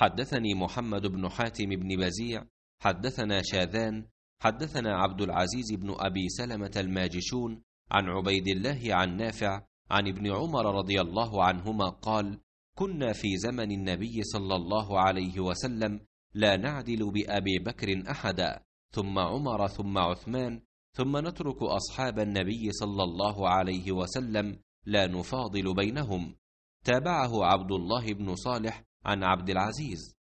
حدثني محمد بن حاتم بن بزيع حدثنا شاذان حدثنا عبد العزيز بن ابي سلمه الماجشون عن عبيد الله عن نافع عن ابن عمر رضي الله عنهما قال كنا في زمن النبي صلى الله عليه وسلم لا نعدل بابي بكر احدا ثم عمر ثم عثمان ثم نترك اصحاب النبي صلى الله عليه وسلم لا نفاضل بينهم تابعه عبد الله بن صالح عن عبد العزيز